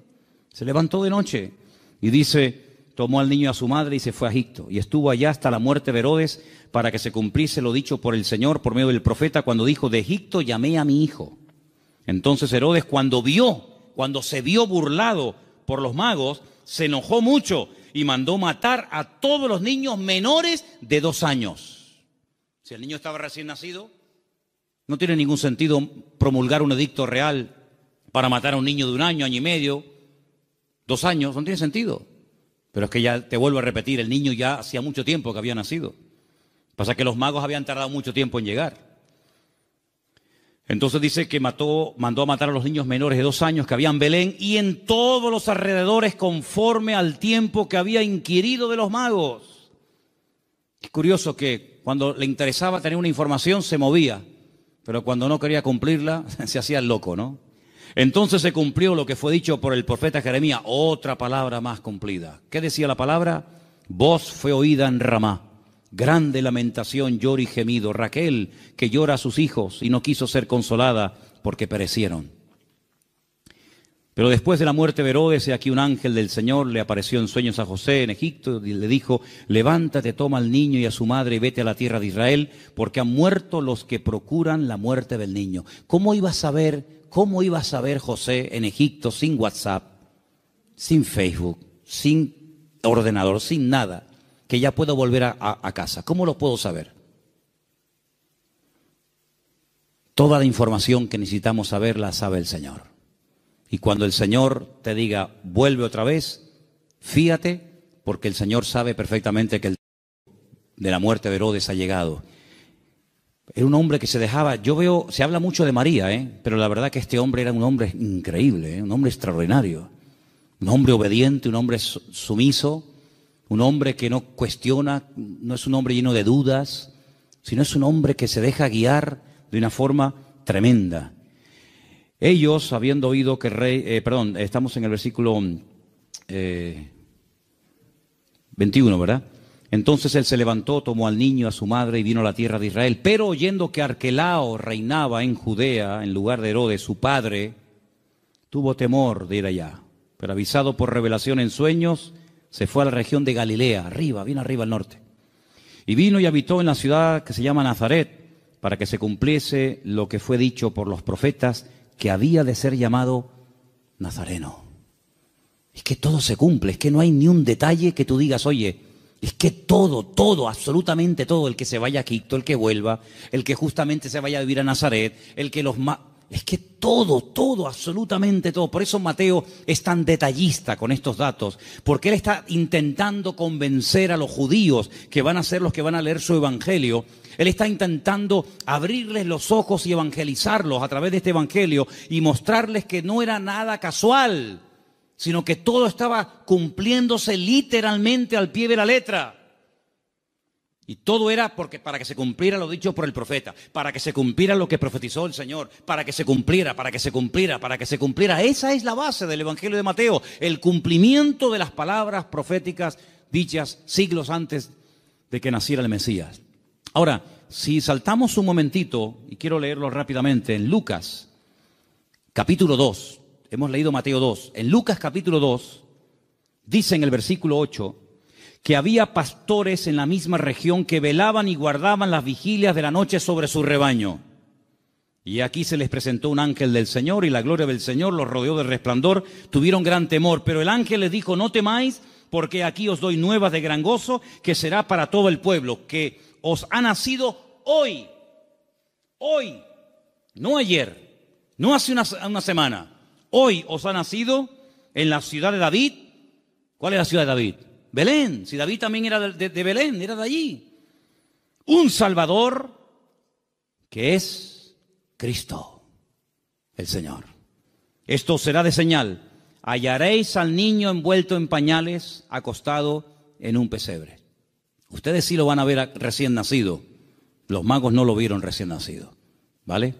Se levantó de noche. Y dice, tomó al niño a su madre y se fue a Egipto. Y estuvo allá hasta la muerte de Herodes para que se cumpliese lo dicho por el Señor por medio del profeta cuando dijo, de Egipto llamé a mi hijo. Entonces Herodes cuando vio, cuando se vio burlado por los magos, se enojó mucho y mandó matar a todos los niños menores de dos años. Si el niño estaba recién nacido, no tiene ningún sentido promulgar un edicto real para matar a un niño de un año, año y medio, dos años, no tiene sentido. Pero es que ya te vuelvo a repetir, el niño ya hacía mucho tiempo que había nacido. Pasa que los magos habían tardado mucho tiempo en llegar. Entonces dice que mató, mandó a matar a los niños menores de dos años que había en Belén y en todos los alrededores conforme al tiempo que había inquirido de los magos. Es curioso que cuando le interesaba tener una información se movía, pero cuando no quería cumplirla se hacía loco, ¿no? Entonces se cumplió lo que fue dicho por el profeta Jeremías, otra palabra más cumplida. ¿Qué decía la palabra? Voz fue oída en Ramá. Grande lamentación, lloro y gemido. Raquel, que llora a sus hijos y no quiso ser consolada porque perecieron. Pero después de la muerte de Herodes, aquí un ángel del Señor le apareció en sueños a José en Egipto y le dijo, levántate, toma al niño y a su madre y vete a la tierra de Israel, porque han muerto los que procuran la muerte del niño. ¿Cómo iba a saber ¿Cómo iba a saber José en Egipto sin WhatsApp, sin Facebook, sin ordenador, sin nada, que ya puedo volver a, casa? ¿Cómo lo puedo saber? Toda la información que necesitamos saber la sabe el Señor. Y cuando el Señor te diga, vuelve otra vez, fíjate, porque el Señor sabe perfectamente que el de la muerte de Herodes ha llegado era un hombre que se dejaba, yo veo, se habla mucho de María, ¿eh? pero la verdad que este hombre era un hombre increíble, ¿eh? un hombre extraordinario, un hombre obediente, un hombre sumiso, un hombre que no cuestiona, no es un hombre lleno de dudas, sino es un hombre que se deja guiar de una forma tremenda. Ellos, habiendo oído que rey, eh, perdón, estamos en el versículo 21, ¿verdad? Entonces él se levantó, tomó al niño, a su madre, y vino a la tierra de Israel. Pero oyendo que Arquelao reinaba en Judea, en lugar de Herodes, su padre, tuvo temor de ir allá. Pero avisado por revelación en sueños, se fue a la región de Galilea, arriba, bien arriba al norte. Y vino y habitó en la ciudad que se llama Nazaret, para que se cumpliese lo que fue dicho por los profetas, que había de ser llamado Nazareno. Es que todo se cumple, es que no hay ni un detalle que tú digas, oye, es que todo, todo, absolutamente todo, el que se vaya a Quito, el que vuelva, el que justamente se vaya a vivir a Nazaret, el que los es que todo, todo, absolutamente todo. Por eso Mateo es tan detallista con estos datos, porque él está intentando convencer a los judíos, que van a ser los que van a leer su evangelio, él está intentando abrirles los ojos y evangelizarlos a través de este evangelio y mostrarles que no era nada casual sino que todo estaba cumpliéndose literalmente al pie de la letra. Y todo era porque para que se cumpliera lo dicho por el profeta, para que se cumpliera lo que profetizó el Señor, para que se cumpliera, para que se cumpliera, para que se cumpliera. Esa es la base del Evangelio de Mateo, el cumplimiento de las palabras proféticas dichas siglos antes de que naciera el Mesías. Ahora, si saltamos un momentito, y quiero leerlo rápidamente, en Lucas, capítulo 2, hemos leído Mateo 2, en Lucas capítulo 2, dice en el versículo 8, que había pastores en la misma región que velaban y guardaban las vigilias de la noche sobre su rebaño. Y aquí se les presentó un ángel del Señor y la gloria del Señor los rodeó de resplandor, tuvieron gran temor, pero el ángel les dijo, no temáis, porque aquí os doy nuevas de gran gozo, que será para todo el pueblo, que os ha nacido hoy, hoy, no ayer, no hace una, una semana, Hoy os ha nacido en la ciudad de David. ¿Cuál es la ciudad de David? Belén. Si David también era de, Belén, era de allí. Un Salvador que es Cristo, el Señor. Esto será de señal. Hallaréis al niño envuelto en pañales, acostado en un pesebre. Ustedes sí lo van a ver recién nacido. Los magos no lo vieron recién nacido. ¿Vale?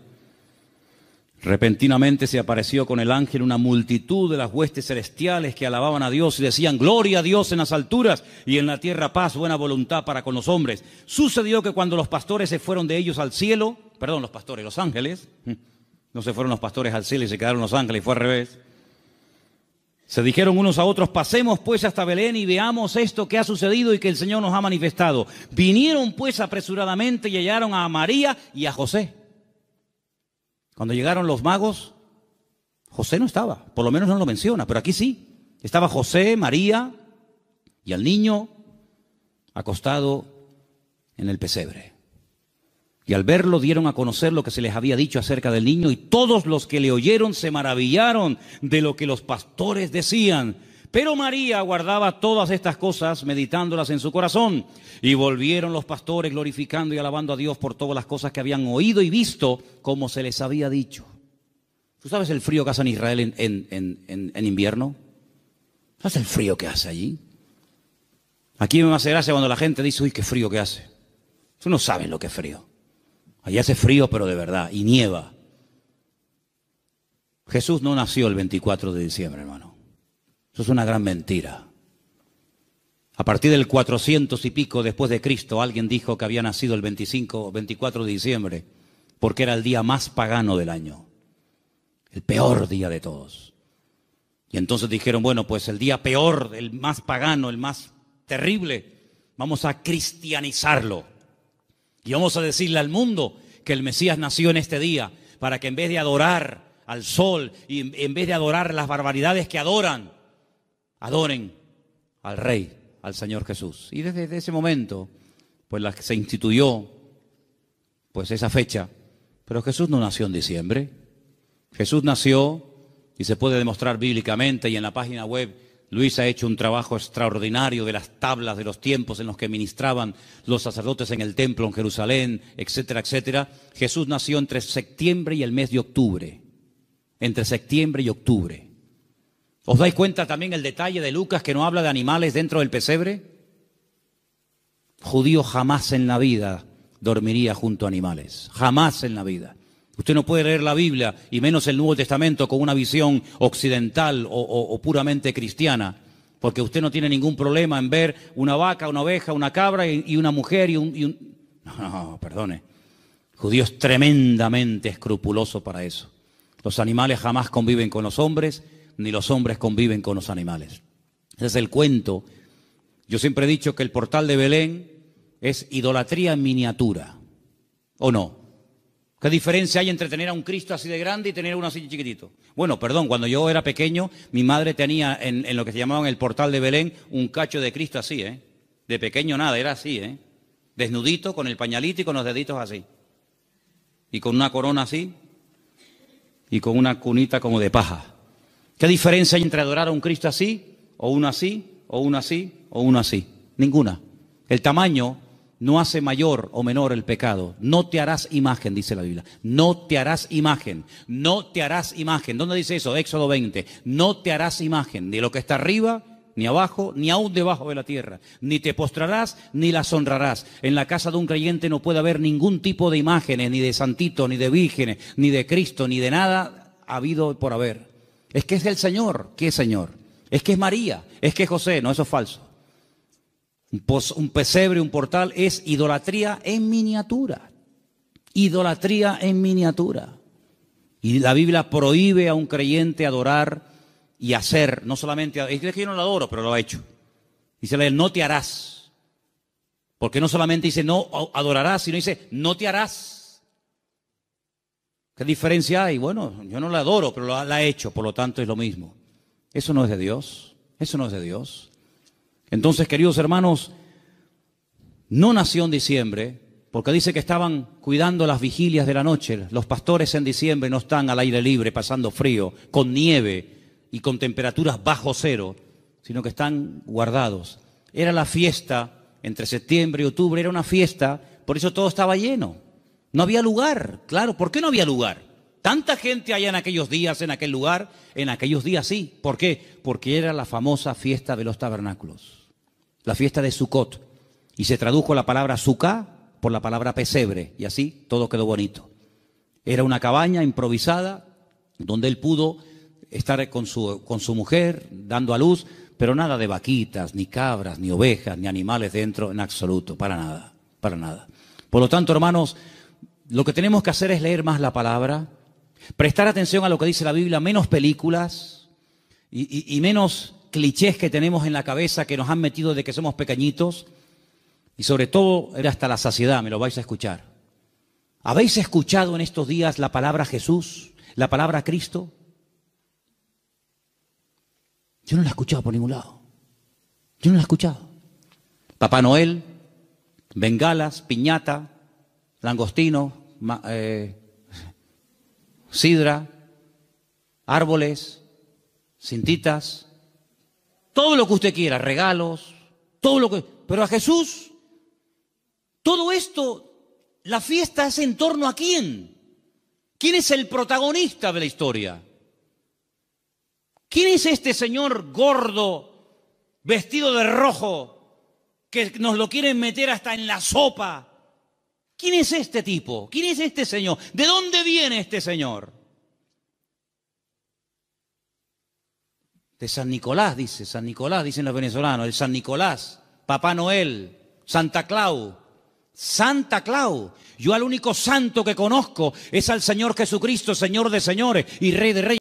Repentinamente se apareció con el ángel una multitud de las huestes celestiales que alababan a Dios y decían, Gloria a Dios en las alturas y en la tierra paz, buena voluntad para con los hombres. Sucedió que cuando los pastores se fueron de ellos al cielo, perdón, los pastores, los ángeles, no se fueron los pastores al cielo y se quedaron los ángeles, fue al revés. Se dijeron unos a otros, pasemos pues hasta Belén y veamos esto que ha sucedido y que el Señor nos ha manifestado. Vinieron pues apresuradamente y hallaron a María y a José cuando llegaron los magos, José no estaba, por lo menos no lo menciona, pero aquí sí. Estaba José, María y el niño acostado en el pesebre. Y al verlo dieron a conocer lo que se les había dicho acerca del niño y todos los que le oyeron se maravillaron de lo que los pastores decían. Pero María guardaba todas estas cosas, meditándolas en su corazón. Y volvieron los pastores glorificando y alabando a Dios por todas las cosas que habían oído y visto, como se les había dicho. ¿Tú sabes el frío que hace en Israel en, invierno? ¿Sabes el frío que hace allí? Aquí me hace gracia cuando la gente dice, uy, qué frío que hace. Tú no sabes lo que es frío. Allí hace frío, pero de verdad, y nieva. Jesús no nació el 24 de diciembre, hermano es una gran mentira. A partir del 400 y pico después de Cristo, alguien dijo que había nacido el 25 24 de diciembre, porque era el día más pagano del año, el peor día de todos. Y entonces dijeron, bueno, pues el día peor, el más pagano, el más terrible, vamos a cristianizarlo. Y vamos a decirle al mundo que el Mesías nació en este día, para que en vez de adorar al sol y en vez de adorar las barbaridades que adoran, adoren al Rey, al Señor Jesús. Y desde, ese momento, pues la, se instituyó pues esa fecha. Pero Jesús no nació en diciembre. Jesús nació, y se puede demostrar bíblicamente, y en la página web Luis ha hecho un trabajo extraordinario de las tablas de los tiempos en los que ministraban los sacerdotes en el templo en Jerusalén, etcétera, etcétera. Jesús nació entre septiembre y el mes de octubre. Entre septiembre y octubre. ¿Os dais cuenta también el detalle de Lucas que no habla de animales dentro del pesebre? Judío jamás en la vida dormiría junto a animales, jamás en la vida. Usted no puede leer la Biblia y menos el Nuevo Testamento con una visión occidental o, puramente cristiana, porque usted no tiene ningún problema en ver una vaca, una oveja, una cabra y, una mujer y un, y un... No, no, perdone. Judío es tremendamente escrupuloso para eso. Los animales jamás conviven con los hombres ni los hombres conviven con los animales. Ese es el cuento. Yo siempre he dicho que el portal de Belén es idolatría en miniatura, ¿o no? ¿Qué diferencia hay entre tener a un Cristo así de grande y tener uno así chiquitito? Bueno, perdón, cuando yo era pequeño, mi madre tenía en, lo que se llamaba el portal de Belén un cacho de Cristo así, ¿eh? De pequeño nada, era así, ¿eh? Desnudito, con el pañalito y con los deditos así. Y con una corona así. Y con una cunita como de paja. ¿Qué diferencia hay entre adorar a un Cristo así, o uno así, o uno así, o uno así? Ninguna. El tamaño no hace mayor o menor el pecado. No te harás imagen, dice la Biblia. No te harás imagen. No te harás imagen. ¿Dónde dice eso? Éxodo 20. No te harás imagen de lo que está arriba, ni abajo, ni aún debajo de la tierra. Ni te postrarás, ni las honrarás. En la casa de un creyente no puede haber ningún tipo de imágenes, ni de santitos, ni de vírgenes, ni de Cristo, ni de nada habido por haber. Es que es el Señor. ¿Qué Señor? Es que es María. Es que es José. No, eso es falso. Un, pesebre, un portal es idolatría en miniatura. Idolatría en miniatura. Y la Biblia prohíbe a un creyente adorar y hacer, no solamente, es que yo no lo adoro, pero lo ha hecho. Dice la no te harás. Porque no solamente dice no adorarás, sino dice no te harás. ¿Qué diferencia hay? Bueno, yo no la adoro, pero la, la he hecho, por lo tanto es lo mismo. Eso no es de Dios, eso no es de Dios. Entonces, queridos hermanos, no nació en diciembre, porque dice que estaban cuidando las vigilias de la noche. Los pastores en diciembre no están al aire libre, pasando frío, con nieve y con temperaturas bajo cero, sino que están guardados. Era la fiesta entre septiembre y octubre, era una fiesta, por eso todo estaba lleno. No había lugar, claro. ¿Por qué no había lugar? Tanta gente allá en aquellos días, en aquel lugar, en aquellos días sí. ¿Por qué? Porque era la famosa fiesta de los tabernáculos, la fiesta de Sukkot. Y se tradujo la palabra Sukká por la palabra pesebre, y así todo quedó bonito. Era una cabaña improvisada donde él pudo estar con su, con su mujer, dando a luz, pero nada de vaquitas, ni cabras, ni ovejas, ni animales dentro, en absoluto, para nada, para nada. Por lo tanto, hermanos, lo que tenemos que hacer es leer más la palabra, prestar atención a lo que dice la Biblia, menos películas y, menos clichés que tenemos en la cabeza que nos han metido de que somos pequeñitos. Y sobre todo era hasta la saciedad, me lo vais a escuchar. ¿Habéis escuchado en estos días la palabra Jesús, la palabra Cristo? Yo no la he escuchado por ningún lado. Yo no la he escuchado. Papá Noel, bengalas, piñata, langostino, eh, sidra, árboles, cintitas, todo lo que usted quiera, regalos, todo lo que... Pero a Jesús, todo esto, la fiesta es en torno a quién. ¿Quién es el protagonista de la historia? ¿Quién es este señor gordo, vestido de rojo, que nos lo quieren meter hasta en la sopa? ¿Quién es este tipo? ¿Quién es este señor? ¿De dónde viene este señor? De San Nicolás, dice, San Nicolás, dicen los venezolanos, el San Nicolás, Papá Noel, Santa Clau, Santa Clau. Yo al único santo que conozco es al Señor Jesucristo, Señor de señores y Rey de reyes.